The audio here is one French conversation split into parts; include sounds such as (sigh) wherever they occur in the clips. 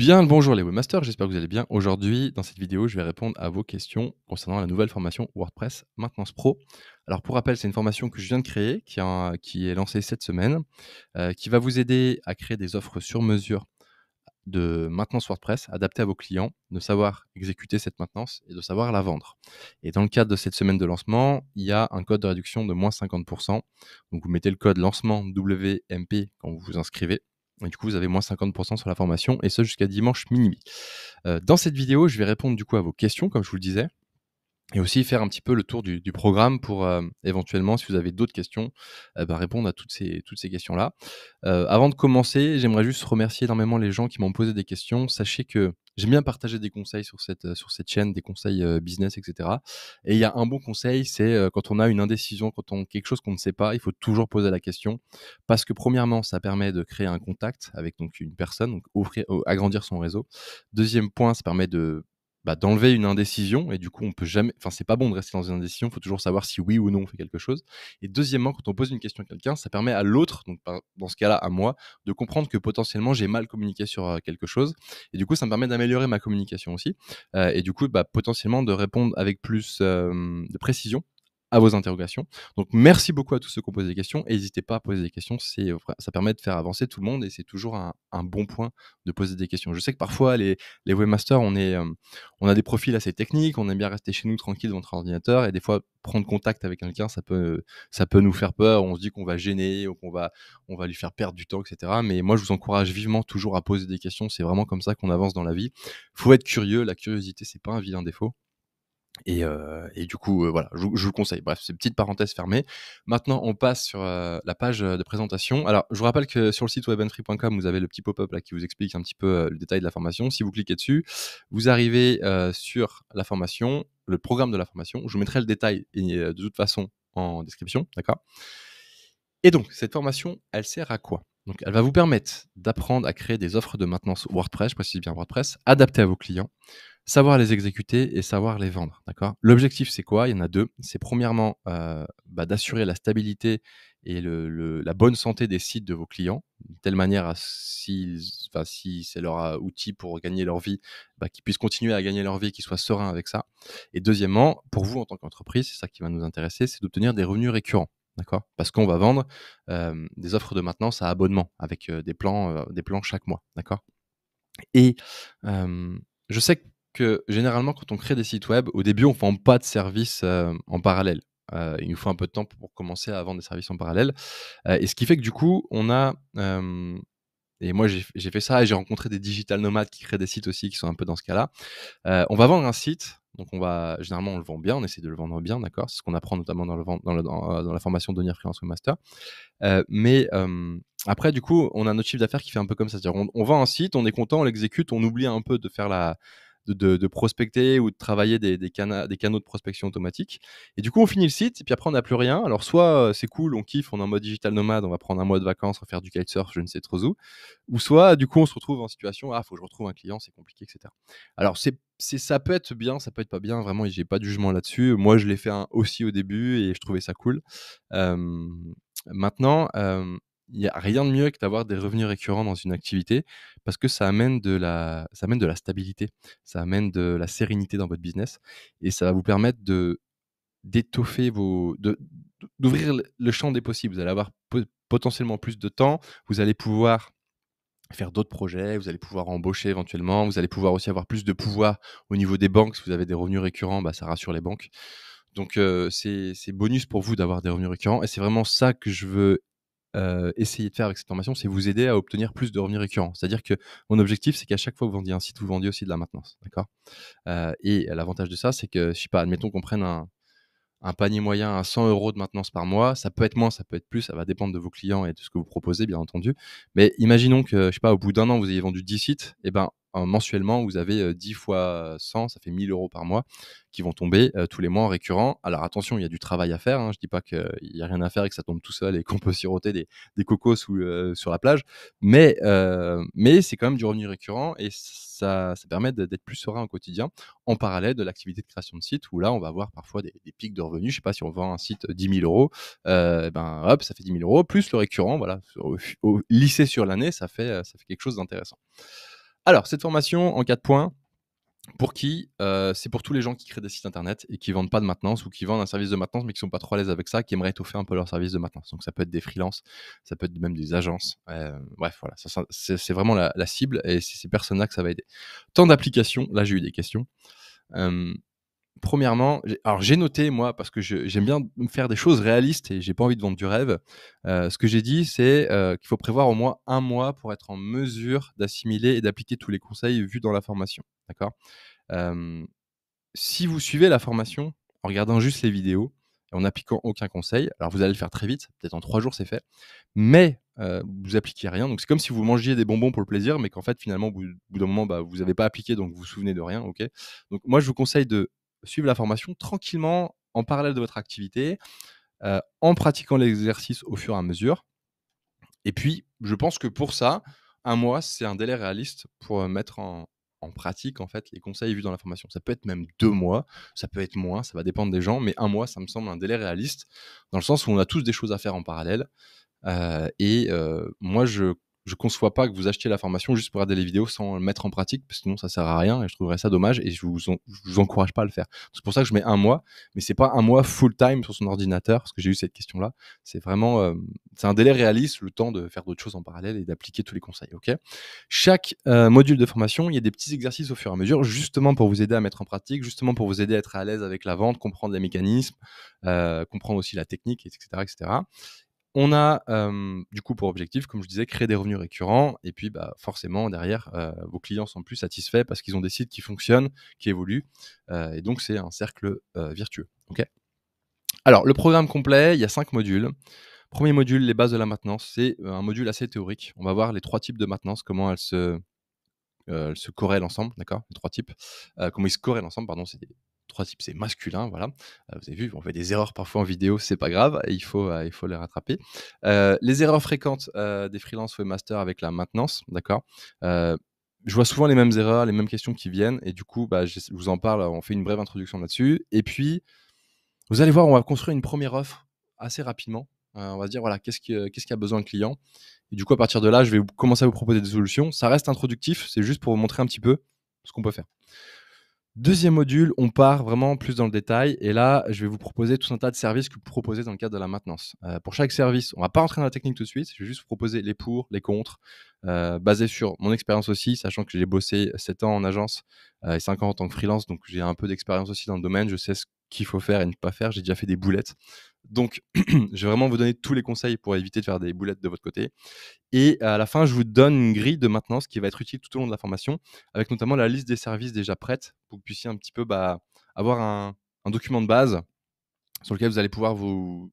Bien bonjour les webmasters, j'espère que vous allez bien. Aujourd'hui, dans cette vidéo, je vais répondre à vos questions concernant la nouvelle formation WordPress Maintenance Pro. Alors pour rappel, c'est une formation que je viens de créer, qui, est lancée cette semaine, euh, qui va vous aider à créer des offres sur mesure de maintenance WordPress adaptées à vos clients, de savoir exécuter cette maintenance et de savoir la vendre. Et dans le cadre de cette semaine de lancement, il y a un code de réduction de moins 50%. Donc vous mettez le code lancement WMP quand vous vous inscrivez et du coup, vous avez moins 50% sur la formation, et ce jusqu'à dimanche minuit. Euh, dans cette vidéo, je vais répondre du coup à vos questions, comme je vous le disais et aussi faire un petit peu le tour du, du programme pour euh, éventuellement, si vous avez d'autres questions, bah répondre à toutes ces, toutes ces questions-là. Euh, avant de commencer, j'aimerais juste remercier énormément les gens qui m'ont posé des questions. Sachez que j'aime bien partager des conseils sur cette, euh, sur cette chaîne, des conseils euh, business, etc. Et il y a un bon conseil, c'est quand on a une indécision, quand on quelque chose qu'on ne sait pas, il faut toujours poser la question. Parce que premièrement, ça permet de créer un contact avec donc, une personne, donc offrir, agrandir son réseau. Deuxième point, ça permet de bah, d'enlever une indécision et du coup on peut jamais enfin c'est pas bon de rester dans une indécision il faut toujours savoir si oui ou non on fait quelque chose et deuxièmement quand on pose une question à quelqu'un ça permet à l'autre donc dans ce cas-là à moi de comprendre que potentiellement j'ai mal communiqué sur quelque chose et du coup ça me permet d'améliorer ma communication aussi et du coup bah, potentiellement de répondre avec plus de précision à vos interrogations. Donc merci beaucoup à tous ceux qui ont posé des questions. N'hésitez pas à poser des questions, c'est, euh, ça permet de faire avancer tout le monde et c'est toujours un, bon point de poser des questions. Je sais que parfois les, webmasters, on, est, euh, on a des profils assez techniques, on aime bien rester chez nous tranquille devant notre ordinateur et des fois prendre contact avec quelqu'un, ça peut, ça peut nous faire peur, on se dit qu'on va gêner ou qu'on va, on va lui faire perdre du temps, etc. Mais moi je vous encourage vivement toujours à poser des questions, c'est vraiment comme ça qu'on avance dans la vie. faut être curieux, la curiosité c'est pas un vilain défaut. Euh, et, du coup, euh, voilà, je, vous le conseille. Bref, c'est une petite parenthèse fermée. Maintenant, on passe sur euh, la page de présentation. Alors, je vous rappelle que sur le site webentry.com, vous avez le petit pop-up qui vous explique un petit peu le détail de la formation. Si vous cliquez dessus, vous arrivez sur la formation, le programme de la formation. Je vous mettrai le détail et, de toute façon en description, d'accord Et donc, cette formation, elle sert à quoi Donc, elle va vous permettre d'apprendre à créer des offres de maintenance WordPress, je précise bien WordPress, adaptées à vos clients savoir les exécuter et savoir les vendre. D'accord L'objectif, c'est quoi Il y en a deux. C'est premièrement euh, bah, d'assurer la stabilité et la bonne santé des sites de vos clients, de telle manière à si, enfin, si c'est leur euh, outil pour gagner leur vie, bah, qu'ils puissent continuer à gagner leur vie, qu'ils soient sereins avec ça. Et deuxièmement, pour vous en tant qu'entreprise, c'est ça qui va nous intéresser, c'est d'obtenir des revenus récurrents. D'accord Parce qu'on va vendre euh, des offres de maintenance à abonnement avec des, plans, des plans chaque mois. D'accord Et je sais que que généralement, quand on crée des sites web, au début, on ne vend pas de services euh, en parallèle. Euh, il nous faut un peu de temps pour commencer à vendre des services en parallèle. Euh, et ce qui fait que du coup, on a. et moi, j'ai fait ça et j'ai rencontré des digital nomades qui créent des sites aussi qui sont un peu dans ce cas-là. on va vendre un site. Donc, on va, généralement, on le vend bien, on essaie de le vendre bien, d'accord C'est ce qu'on apprend notamment dans, le, dans, dans, la formation Devenir Freelance Master. mais après, du coup, on a notre chiffre d'affaires qui fait un peu comme ça. C'est-à-dire, on vend un site, on est content, on l'exécute, on oublie un peu de faire la, de, prospecter ou de travailler des, canaux de prospection automatique. Et du coup, on finit le site et puis après, on n'a plus rien. Alors, soit euh, c'est cool, on kiffe, on est en mode digital nomade, on va prendre un mois de vacances, on faire du kitesurf, je ne sais trop où. Ou soit, du coup, on se retrouve en situation, ah, faut que je retrouve un client, c'est compliqué, etc. Alors, c'est ça peut être bien, ça peut être pas bien, vraiment, j'ai pas de jugement là-dessus. Moi, je l'ai fait aussi au début et je trouvais ça cool. Euh, maintenant, euh, il n'y a rien de mieux que d'avoir des revenus récurrents dans une activité parce que ça amène, de la, ça amène de la stabilité, ça amène de la sérénité dans votre business et ça va vous permettre de d'étoffer vos. d'ouvrir le champ des possibles. Vous allez avoir potentiellement plus de temps, vous allez pouvoir faire d'autres projets, vous allez pouvoir embaucher éventuellement, vous allez pouvoir aussi avoir plus de pouvoir au niveau des banques. Si vous avez des revenus récurrents, bah, ça rassure les banques. Donc euh, c'est bonus pour vous d'avoir des revenus récurrents et c'est vraiment ça que je veux essayer de faire avec cette formation, c'est vous aider à obtenir plus de revenus récurrents. C'est-à-dire que mon objectif, c'est qu'à chaque fois que vous vendiez un site, vous vendiez aussi de la maintenance. D'accord Et l'avantage de ça, c'est que, je sais pas, admettons qu'on prenne un, panier moyen à 100 euros de maintenance par mois. Ça peut être moins, ça peut être plus, ça va dépendre de vos clients et de ce que vous proposez, bien entendu. Mais imaginons que, je sais pas, au bout d'un an, vous ayez vendu 10 sites. Et eh ben, mensuellement, vous avez 10 fois 100, ça fait 1000 euros par mois qui vont tomber tous les mois en récurrent. Alors attention, il y a du travail à faire. Hein, je ne dis pas qu'il n'y a rien à faire et que ça tombe tout seul et qu'on (laughs) peut siroter des, cocos sur la plage. Mais, mais c'est quand même du revenu récurrent et ça, ça permet d'être plus serein au quotidien en parallèle de l'activité de création de site où là, on va avoir parfois des, pics de revenus. Je ne sais pas si on vend un site 10 000 euros, eh ben, ça fait 10 000 euros, plus le récurrent, voilà, au, lycée lissé sur l'année, ça fait, ça fait quelque chose d'intéressant. Alors, cette formation en 4 points, pour qui euh, C'est pour tous les gens qui créent des sites internet et qui vendent pas de maintenance ou qui vendent un service de maintenance mais qui sont pas trop à l'aise avec ça, qui aimeraient étoffer un peu leur service de maintenance. Donc ça peut être des freelances, ça peut être même des agences. Euh, bref, voilà, c'est vraiment la, cible et c'est ces personnes-là que ça va aider. Tant d'applications, là j'ai eu des questions. Euh, premièrement, alors j'ai noté moi parce que j'aime bien me faire des choses réalistes et j'ai pas envie de vendre du rêve. Euh, ce que j'ai dit, c'est euh, qu'il faut prévoir au moins un mois pour être en mesure d'assimiler et d'appliquer tous les conseils vus dans la formation. D'accord. si vous suivez la formation en regardant juste les vidéos et en n'appliquant aucun conseil, alors vous allez le faire très vite, peut-être en trois jours c'est fait, mais euh, vous appliquez rien. Donc c'est comme si vous mangiez des bonbons pour le plaisir, mais qu'en fait finalement, au bout, d'un moment, bah, vous n'avez pas appliqué, donc vous vous souvenez de rien. ok Donc moi, je vous conseille de suivre la formation tranquillement en parallèle de votre activité, euh, en pratiquant l'exercice au fur et à mesure. Et puis, je pense que pour ça, un mois, c'est un délai réaliste pour euh, mettre en, pratique en fait les conseils vus dans la formation. Ça peut être même deux mois, ça peut être moins, ça va dépendre des gens, mais un mois, ça me semble un délai réaliste dans le sens où on a tous des choses à faire en parallèle. Euh, et moi, je je conçois pas que vous achetiez la formation juste pour regarder les vidéos sans le mettre en pratique, parce que sinon ça sert à rien et je trouverais ça dommage et je vous, vous encourage pas à le faire. C'est pour ça que je mets un mois, mais c'est pas un mois full time sur son ordinateur, parce que j'ai eu cette question-là. C'est vraiment, euh, c'est un délai réaliste, le temps de faire d'autres choses en parallèle et d'appliquer tous les conseils. Ok. Chaque euh, module de formation, il y a des petits exercices au fur et à mesure, justement pour vous aider à mettre en pratique, justement pour vous aider à être à l'aise avec la vente, comprendre les mécanismes, euh, comprendre aussi la technique, etc., etc. On a du coup pour objectif, comme je disais, créer des revenus récurrents. Et puis, bah, forcément, derrière, vos clients sont plus satisfaits parce qu'ils ont des sites qui fonctionnent, qui évoluent. et donc, c'est un cercle virtueux. Alors, le programme complet, il y a cinq modules. Premier module, les bases de la maintenance. C'est un module assez théorique. On va voir les trois types de maintenance, comment elles se, elles se corrèlent ensemble, d'accord Les trois types. comment ils se corrèlent ensemble, pardon, c'est trois types, c'est masculin, voilà. Euh, vous avez vu, on fait des erreurs parfois en vidéo, c'est pas grave, il faut, euh, il faut les rattraper. Euh, les erreurs fréquentes des freelance webmasters avec la maintenance, d'accord je vois souvent les mêmes erreurs, les mêmes questions qui viennent, et du coup, bah, je vous en parle, on fait une brève introduction là-dessus. Et puis, vous allez voir, on va construire une première offre assez rapidement. on va se dire, voilà, qu'est-ce qu'il y a besoin le client Et du coup, à partir de là, je vais commencer à vous proposer des solutions. Ça reste introductif, c'est juste pour vous montrer un petit peu ce qu'on peut faire. Deuxième module, on part vraiment plus dans le détail. Et là, je vais vous proposer tout un tas de services que vous proposez dans le cadre de la maintenance. Euh, pour chaque service, on ne va pas entrer dans la technique tout de suite. Je vais juste vous proposer les pour, les contre, euh, basé sur mon expérience aussi, sachant que j'ai bossé 7 ans en agence euh, et 5 ans en tant que freelance. Donc, j'ai un peu d'expérience aussi dans le domaine. Je sais ce qu'il faut faire et ne pas faire. J'ai déjà fait des boulettes. Donc, (clears throat) je vais vraiment vous donner tous les conseils pour éviter de faire des boulettes de votre côté. Et à la fin, je vous donne une grille de maintenance qui va être utile tout au long de la formation, avec notamment la liste des services déjà prêtes pour que vous puissiez un petit peu bah, avoir un, document de base sur lequel vous allez pouvoir vous,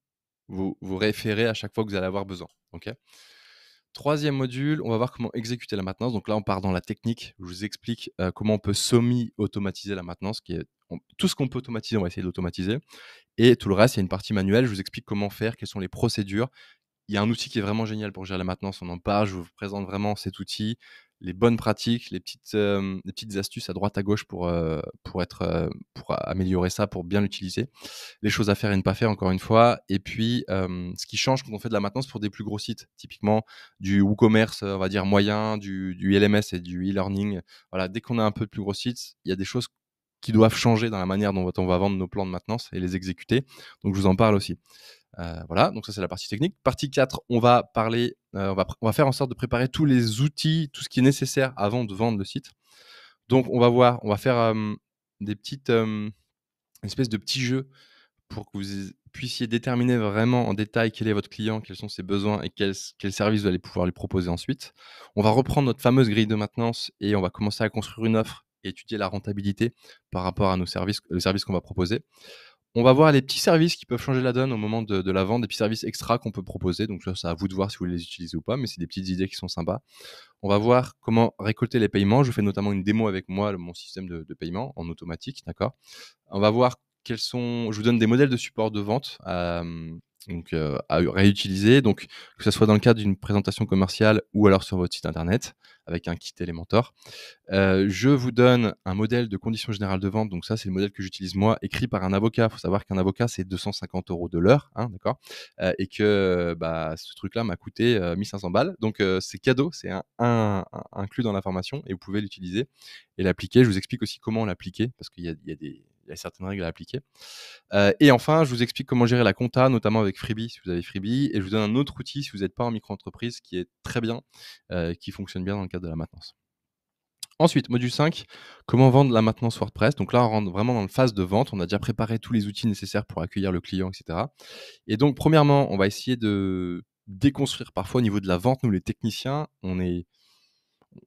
vous, vous référer à chaque fois que vous allez avoir besoin. ok Troisième module, on va voir comment exécuter la maintenance. Donc là, on part dans la technique. Je vous explique euh, comment on peut semi-automatiser la maintenance, qui est tout ce qu'on peut automatiser, on va essayer d'automatiser, Et tout le reste, il y a une partie manuelle. Je vous explique comment faire, quelles sont les procédures. Il y a un outil qui est vraiment génial pour gérer la maintenance. On en parle. Je vous présente vraiment cet outil les bonnes pratiques, les petites, euh, petites astuces à droite à gauche pour, euh, pour, être, euh, pour améliorer ça, pour bien l'utiliser, les choses à faire et ne pas faire encore une fois, et puis ce qui change quand on fait de la maintenance pour des plus gros sites, typiquement du WooCommerce, on va dire moyen, du, LMS et du e-learning. Voilà, dès qu'on a un peu de plus gros sites, il y a des choses qui doivent changer dans la manière dont on va vendre nos plans de maintenance et les exécuter. Donc je vous en parle aussi. Euh, voilà, donc ça c'est la partie technique. Partie 4, on va parler, euh, on, va faire en sorte de préparer tous les outils, tout ce qui est nécessaire avant de vendre le site. Donc on va voir, on va faire des petites, espèces de petits jeux pour que vous puissiez déterminer vraiment en détail quel est votre client, quels sont ses besoins et quels quel services vous allez pouvoir lui proposer ensuite. On va reprendre notre fameuse grille de maintenance et on va commencer à construire une offre et étudier la rentabilité par rapport à nos services, le service qu'on va proposer. On va voir les petits services qui peuvent changer la donne au moment de, la vente, des petits services extra qu'on peut proposer. Donc ça, c'est à vous de voir si vous les utilisez ou pas, mais c'est des petites idées qui sont sympas. On va voir comment récolter les paiements. Je fais notamment une démo avec moi, mon système de, paiement en automatique, d'accord On va voir quels sont... Je vous donne des modèles de support de vente euh, donc, euh, à réutiliser, donc, que ce soit dans le cadre d'une présentation commerciale ou alors sur votre site internet avec un kit Elementor. Euh, je vous donne un modèle de conditions générales de vente. Donc ça, c'est le modèle que j'utilise moi, écrit par un avocat. Il faut savoir qu'un avocat, c'est 250 euros de l'heure, hein, d'accord euh, Et que bah, ce truc-là m'a coûté 1500 balles. Donc c'est cadeau, c'est un, inclus dans la formation et vous pouvez l'utiliser et l'appliquer. Je vous explique aussi comment l'appliquer parce qu'il y a des y a certaines règles à appliquer. Euh, et enfin, je vous explique comment gérer la compta, notamment avec Freebie, si vous avez Freebie. Et je vous donne un autre outil si vous n'êtes pas en micro-entreprise, qui est très bien, euh, qui fonctionne bien dans le cadre de la maintenance. Ensuite, module 5, comment vendre la maintenance WordPress. Donc là, on rentre vraiment dans la phase de vente. On a déjà préparé tous les outils nécessaires pour accueillir le client, etc. Et donc, premièrement, on va essayer de déconstruire parfois au niveau de la vente. Nous, les techniciens, on est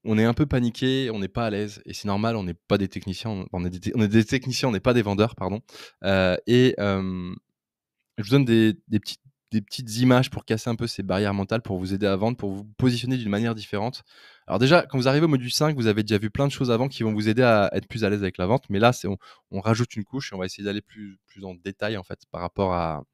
on est un peu paniqué, on n'est pas à l'aise, et c'est normal, on n'est pas des techniciens, on est des, techniciens, on n'est pas des vendeurs, pardon. Euh, et je vous donne des, petites, images pour casser un peu ces barrières mentales, pour vous aider à vendre, pour vous positionner d'une manière différente. Alors déjà, quand vous arrivez au module 5, vous avez déjà vu plein de choses avant qui vont vous aider à être plus à l'aise avec la vente, mais là, on, rajoute une couche et on va essayer d'aller plus, en détail en fait par rapport à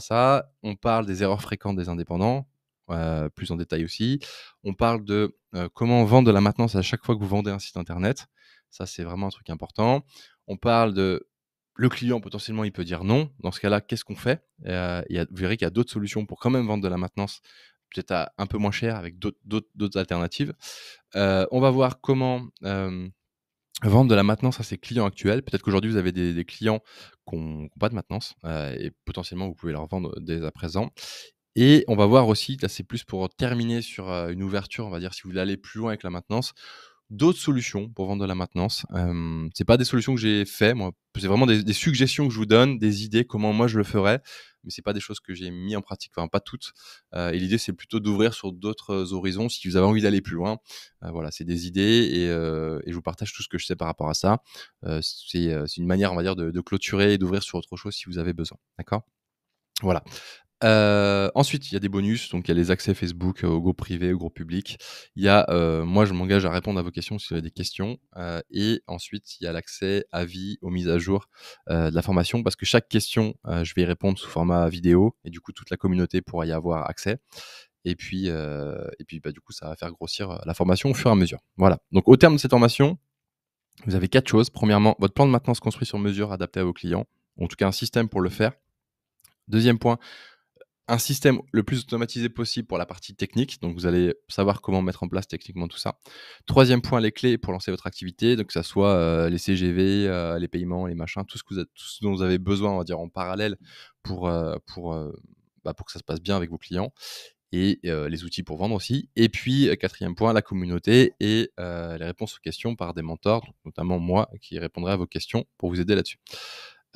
ça. On parle des erreurs fréquentes des indépendants. Euh, plus en détail aussi. On parle de euh, comment vendre de la maintenance à chaque fois que vous vendez un site internet. Ça, c'est vraiment un truc important. On parle de le client, potentiellement, il peut dire non. Dans ce cas-là, qu'est-ce qu'on fait euh, Vous verrez qu'il y a d'autres solutions pour quand même vendre de la maintenance, peut-être à un peu moins cher, avec d'autres alternatives. on va voir comment vendre de la maintenance à ses clients actuels. Peut-être qu'aujourd'hui, vous avez des, clients qui n'ont pas de maintenance et potentiellement, vous pouvez leur vendre dès à présent. Et on va voir aussi, là c'est plus pour terminer sur une ouverture, on va dire si vous voulez aller plus loin avec la maintenance, d'autres solutions pour vendre de la maintenance. Euh, c'est pas des solutions que j'ai fait, moi, c'est vraiment des, suggestions que je vous donne, des idées comment moi je le ferais, mais c'est pas des choses que j'ai mis en pratique, enfin pas toutes. et l'idée c'est plutôt d'ouvrir sur d'autres horizons si vous avez envie d'aller plus loin. voilà, c'est des idées et, je vous partage tout ce que je sais par rapport à ça. c'est une manière, on va dire, de clôturer et d'ouvrir sur autre chose si vous avez besoin. D'accord voilà. Euh, ensuite, il y a des bonus, donc il y a les accès Facebook euh, au groupe privé, au groupe public. Il y a, euh, moi, je m'engage à répondre à vos questions si vous avez des questions. et ensuite, il y a l'accès à vie, aux mises à jour de la formation, parce que chaque question, je vais y répondre sous format vidéo, et du coup, toute la communauté pourra y avoir accès. Et puis, et puis bah, du coup, ça va faire grossir la formation au fur et à mesure. Voilà. Donc, au terme de cette formation, vous avez quatre choses. Premièrement, votre plan de maintenance construit sur mesure, adapté à vos clients, en tout cas un système pour le faire. Deuxième point, un système le plus automatisé possible pour la partie technique. Donc, vous allez savoir comment mettre en place techniquement tout ça. Troisième point, les clés pour lancer votre activité. Donc, que ça soit euh, les CGV, euh, les paiements, les machins, tout ce, que vous dont vous avez besoin, on va dire, en parallèle pour, euh, pour, bah, pour que ça se passe bien avec vos clients. Et les outils pour vendre aussi. Et puis, quatrième point, la communauté et les réponses aux questions par des mentors, notamment moi, qui répondrai à vos questions pour vous aider là-dessus.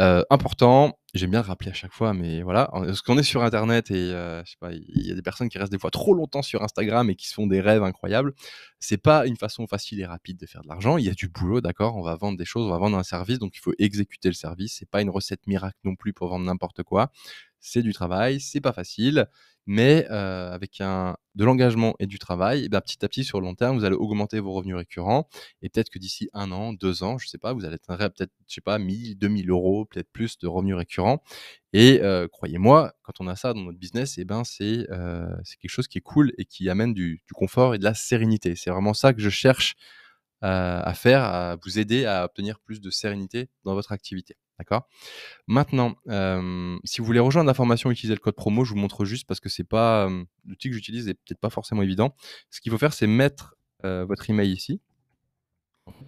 Euh, important, j'aime bien le rappeler à chaque fois, mais voilà, parce qu'on est sur Internet et euh, il y a des personnes qui restent des fois trop longtemps sur Instagram et qui se font des rêves incroyables. C'est pas une façon facile et rapide de faire de l'argent. Il y a du boulot, d'accord. On va vendre des choses, on va vendre un service, donc il faut exécuter le service. C'est pas une recette miracle non plus pour vendre n'importe quoi. C'est du travail, c'est pas facile mais euh, avec de l'engagement et du travail, eh ben, petit à petit sur le long terme, vous allez augmenter vos revenus récurrents et peut-être que d'ici un an, deux ans, je ne sais pas, vous allez atteindre peut-être, je sais pas, 1000, 2000 euros, peut-être plus de revenus récurrents. Et euh, croyez-moi, quand on a ça dans notre business, et eh ben euh, c'est quelque chose qui est cool et qui amène du confort et de la sérénité. C'est vraiment ça que je cherche à faire, à vous aider à obtenir plus de sérénité dans votre activité. D'accord Maintenant, si vous voulez rejoindre la formation, utiliser le code promo. Je vous montre juste parce que c'est pas l'outil que j'utilise n'est peut-être pas forcément évident. Ce qu'il faut faire, c'est mettre votre email ici,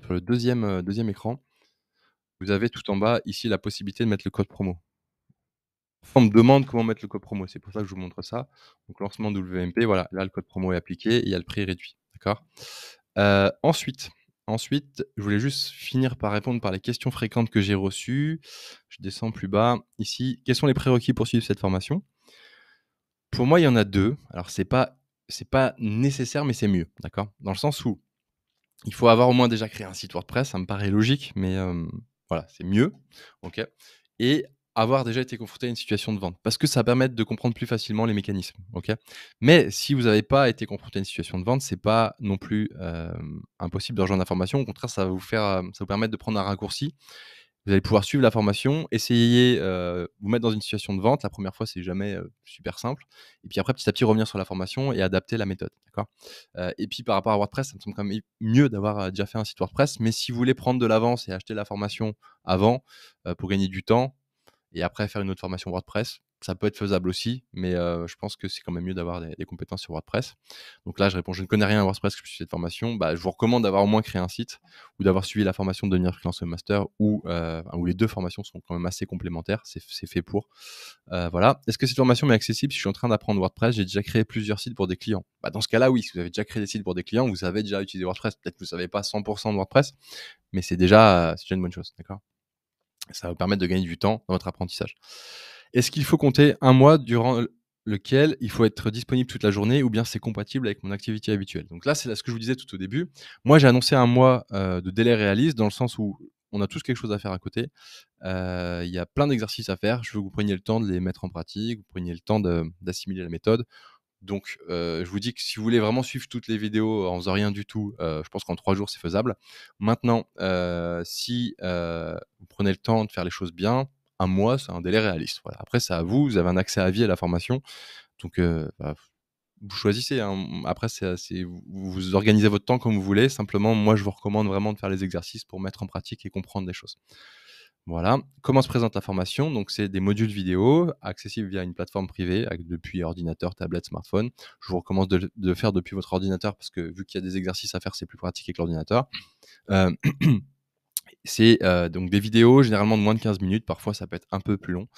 sur le deuxième, deuxième écran. Vous avez tout en bas ici la possibilité de mettre le code promo. On me demande comment mettre le code promo. C'est pour ça que je vous montre ça. Donc, lancement WMP, voilà, là, le code promo est appliqué et il y a le prix réduit. D'accord Ensuite, Ensuite, je voulais juste finir par répondre par les questions fréquentes que j'ai reçues. Je descends plus bas ici. Quels sont les prérequis pour suivre cette formation Pour moi, il y en a deux. Alors, c'est pas pas nécessaire, mais c'est mieux, d'accord Dans le sens où il faut avoir au moins déjà créé un site WordPress, ça me paraît logique, mais euh, voilà, c'est mieux, ok Et avoir déjà été confronté à une situation de vente, parce que ça permet de comprendre plus facilement les mécanismes. ok Mais si vous n'avez pas été confronté à une situation de vente, c'est pas non plus euh, impossible de rejoindre la formation. Au contraire, ça va vous faire, euh, ça vous permettre de prendre un raccourci. Vous allez pouvoir suivre la formation, essayer, euh, vous mettre dans une situation de vente. La première fois, c'est jamais euh, super simple. Et puis après, petit à petit, revenir sur la formation et adapter la méthode. D'accord et puis par rapport à WordPress, ça me semble quand même mieux d'avoir déjà fait un site WordPress. Mais si vous voulez prendre de l'avance et acheter la formation avant pour gagner du temps, et après faire une autre formation WordPress. Ça peut être faisable aussi, mais euh, je pense que c'est quand même mieux d'avoir des, compétences sur WordPress. Donc là, je réponds, je ne connais rien à WordPress, je suis cette formation. Bah, je vous recommande d'avoir au moins créé un site ou d'avoir suivi la formation de devenir freelance master où, euh, où les deux formations sont quand même assez complémentaires. C'est fait pour. Euh, voilà. Est-ce que cette formation m'est accessible si je suis en train d'apprendre WordPress J'ai déjà créé plusieurs sites pour des clients. Bah, dans ce cas-là, oui, si vous avez déjà créé des sites pour des clients, vous avez déjà utilisé WordPress. Peut-être que vous ne savez pas 100% de WordPress, mais c'est déjà, euh, déjà une bonne chose. D'accord ça va vous permettre de gagner du temps dans votre apprentissage. Est-ce qu'il faut compter un mois durant lequel il faut être disponible toute la journée ou bien c'est compatible avec mon activité habituelle Donc là, c'est ce que je vous disais tout au début. Moi, j'ai annoncé un mois euh, de délai réaliste dans le sens où on a tous quelque chose à faire à côté. Euh, il y a plein d'exercices à faire. Je veux que vous preniez le temps de les mettre en pratique, vous preniez le temps d'assimiler la méthode, donc, euh, je vous dis que si vous voulez vraiment suivre toutes les vidéos en faisant rien du tout, euh, je pense qu'en trois jours, c'est faisable. Maintenant, euh, si vous prenez le temps de faire les choses bien, un mois, c'est un délai réaliste. Après, c'est à vous, vous avez un accès à vie à la formation. Donc, bah, vous choisissez. Hein. Après, vous organisez votre temps comme vous voulez. Simplement, moi, je vous recommande vraiment de faire les exercices pour mettre en pratique et comprendre les choses. Voilà. Comment se présente la formation Donc, c'est des modules vidéo accessibles via une plateforme privée depuis ordinateur, tablette, smartphone. Je vous recommande de, le faire depuis votre ordinateur parce que vu qu'il y a des exercices à faire, c'est plus pratique avec l'ordinateur. Euh, (clears throat) c'est euh, donc des vidéos généralement de moins de 15 minutes. Parfois, ça peut être un peu plus long.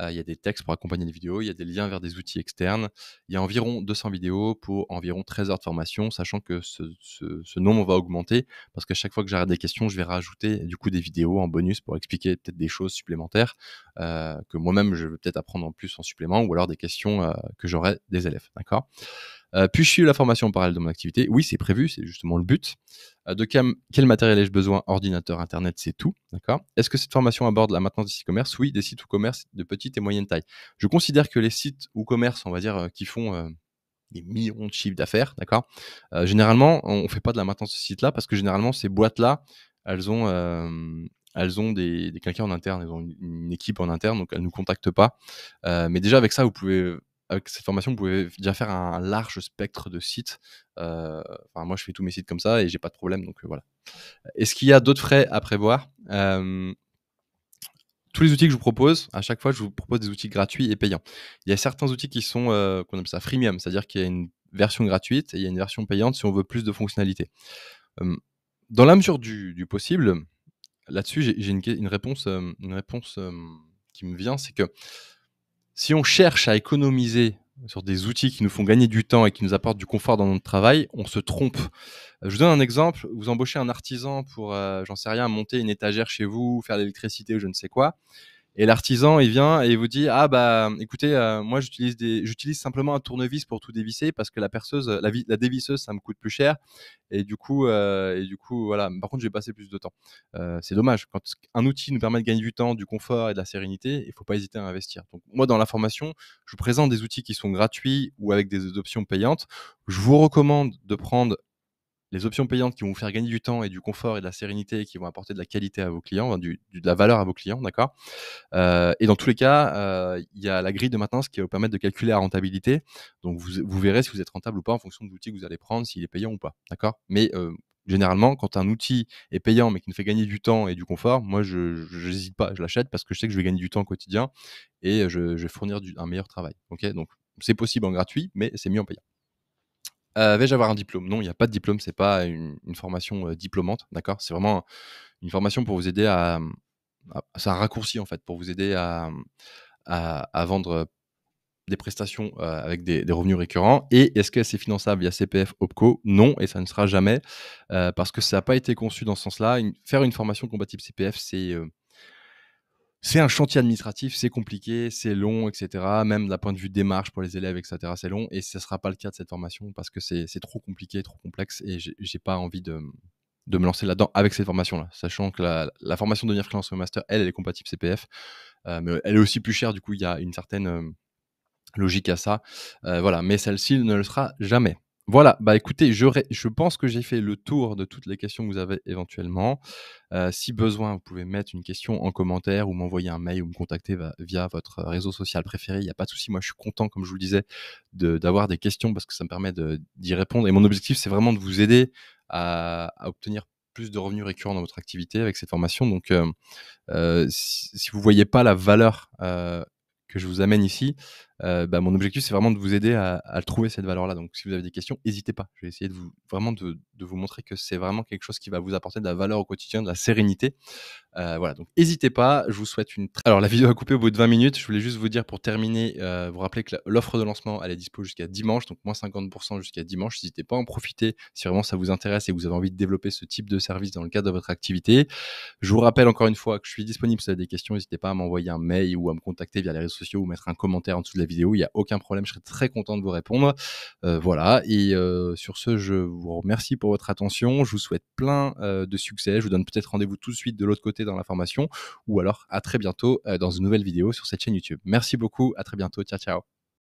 Euh, il y a des textes pour accompagner les vidéos, il y a des liens vers des outils externes. Il y a environ 200 vidéos pour environ 13 heures de formation, sachant que ce, nombre va augmenter parce qu'à chaque fois que j'arrête des questions, je vais rajouter du coup des vidéos en bonus pour expliquer peut-être des choses supplémentaires euh, que moi-même je vais peut-être apprendre en plus en supplément ou alors des questions euh, que j'aurai des élèves. D'accord euh, puis je suis la formation en parallèle de mon activité. Oui, c'est prévu, c'est justement le but. Euh, de quel matériel ai-je besoin Ordinateur, internet, c'est tout. D'accord Est-ce que cette formation aborde la maintenance des e-commerce Oui, des sites ou commerce de petite et moyenne taille. Je considère que les sites ou commerce, on va dire, euh, qui font des millions de chiffres d'affaires, d'accord Généralement, on ne fait pas de la maintenance de ce site-là parce que généralement, ces boîtes-là, elles ont, elles ont des, des en interne, elles ont une, équipe en interne, donc elles ne nous contactent pas. mais déjà, avec ça, vous pouvez avec euh, cette formation, vous pouvez déjà faire un large spectre de sites. Euh, moi, je fais tous mes sites comme ça et j'ai pas de problème, donc euh, voilà. Est-ce qu'il y a d'autres frais à prévoir Tous les outils que je vous propose, à chaque fois, je vous propose des outils gratuits et payants. Il y a certains outils qui sont, qu'on appelle ça freemium, c'est-à-dire qu'il y a une version gratuite et il y a une version payante si on veut plus de fonctionnalités. dans la mesure du, possible, là-dessus, j'ai une, une, réponse, une réponse qui me vient, c'est que si on cherche à économiser sur des outils qui nous font gagner du temps et qui nous apportent du confort dans notre travail, on se trompe. Je vous donne un exemple. Vous embauchez un artisan pour, euh, j'en sais rien, monter une étagère chez vous, faire l'électricité ou je ne sais quoi. Et l'artisan, il vient et il vous dit ah bah écoutez, euh, moi j'utilise des, j'utilise simplement un tournevis pour tout dévisser parce que la perceuse, la, dévisseuse, ça me coûte plus cher. Et du coup, euh, et du coup, voilà. Par contre, j'ai passé plus de temps. Euh, c'est dommage. Quand un outil nous permet de gagner du temps, du confort et de la sérénité, il faut pas hésiter à investir. Donc moi, dans la formation, je vous présente des outils qui sont gratuits ou avec des options payantes. Je vous recommande de prendre les options payantes qui vont vous faire gagner du temps et du confort et de la sérénité et qui vont apporter de la qualité à vos clients, de la valeur à vos clients, d'accord euh, Et dans tous les cas, euh, il y a la grille de maintenance qui va vous permettre de calculer la rentabilité. Donc vous, verrez si vous êtes rentable ou pas en fonction de l'outil que vous allez prendre, s'il est payant ou pas, d'accord Mais euh, généralement, quand un outil est payant mais qui nous fait gagner du temps et du confort, moi, je n'hésite pas, je l'achète parce que je sais que je vais gagner du temps au quotidien et je, vais fournir un meilleur travail. Ok, donc c'est possible en gratuit, mais c'est mieux en payant. Euh, vais-je avoir un diplôme Non, il n'y a pas de diplôme, c'est pas une, formation euh, diplômante, d'accord C'est vraiment une formation pour vous aider à, c'est un raccourci en fait, pour vous aider à, vendre euh, des prestations avec des, revenus récurrents. Et est-ce que c'est finançable via CPF OPCO Non, et ça ne sera jamais, parce que ça n'a pas été conçu dans ce sens-là. faire une formation compatible CPF, c'est c'est un chantier administratif, c'est compliqué, c'est long, etc. Même d'un point de vue démarche pour les élèves, etc. C'est long et ce ne sera pas le cas de cette formation parce que c'est trop compliqué, trop complexe et j'ai pas envie de, me lancer là-dedans avec cette formation-là, sachant que la, formation de devenir freelance master, elle, elle est compatible CPF, euh, mais elle est aussi plus chère. Du coup, il y a une certaine euh, logique à ça. Euh, voilà, mais celle-ci ne le sera jamais. Voilà, bah écoutez, je, je pense que j'ai fait le tour de toutes les questions que vous avez éventuellement. Euh, si besoin, vous pouvez mettre une question en commentaire ou m'envoyer un mail ou me contacter via votre réseau social préféré. Il n'y a pas de souci, moi je suis content, comme je vous le disais, d'avoir des questions parce que ça me permet d'y répondre. Et mon objectif, c'est vraiment de vous aider à, obtenir plus de revenus récurrents dans votre activité avec cette formation. Donc, euh, euh, si, vous vous voyez pas la valeur que je vous amène ici, euh, bah, mon objectif, c'est vraiment de vous aider à, trouver cette valeur-là. Donc, si vous avez des questions, n'hésitez pas. Je vais essayer de vous, vraiment de, vous montrer que c'est vraiment quelque chose qui va vous apporter de la valeur au quotidien, de la sérénité. Euh, voilà, donc n'hésitez pas. Je vous souhaite une. Alors, la vidéo a coupé au bout de 20 minutes. Je voulais juste vous dire pour terminer, euh, vous rappeler que l'offre de lancement, elle est dispo jusqu'à dimanche, donc moins 50% jusqu'à dimanche. N'hésitez pas à en profiter si vraiment ça vous intéresse et que vous avez envie de développer ce type de service dans le cadre de votre activité. Je vous rappelle encore une fois que je suis disponible si vous avez des questions. N'hésitez pas à m'envoyer un mail ou à me contacter via les réseaux sociaux ou mettre un commentaire en dessous de la vidéo, il n'y a aucun problème, je serai très content de vous répondre. Euh, voilà, et euh, sur ce, je vous remercie pour votre attention, je vous souhaite plein euh, de succès, je vous donne peut-être rendez-vous tout de suite de l'autre côté dans la formation, ou alors à très bientôt dans une nouvelle vidéo sur cette chaîne YouTube. Merci beaucoup, à très bientôt, ciao ciao.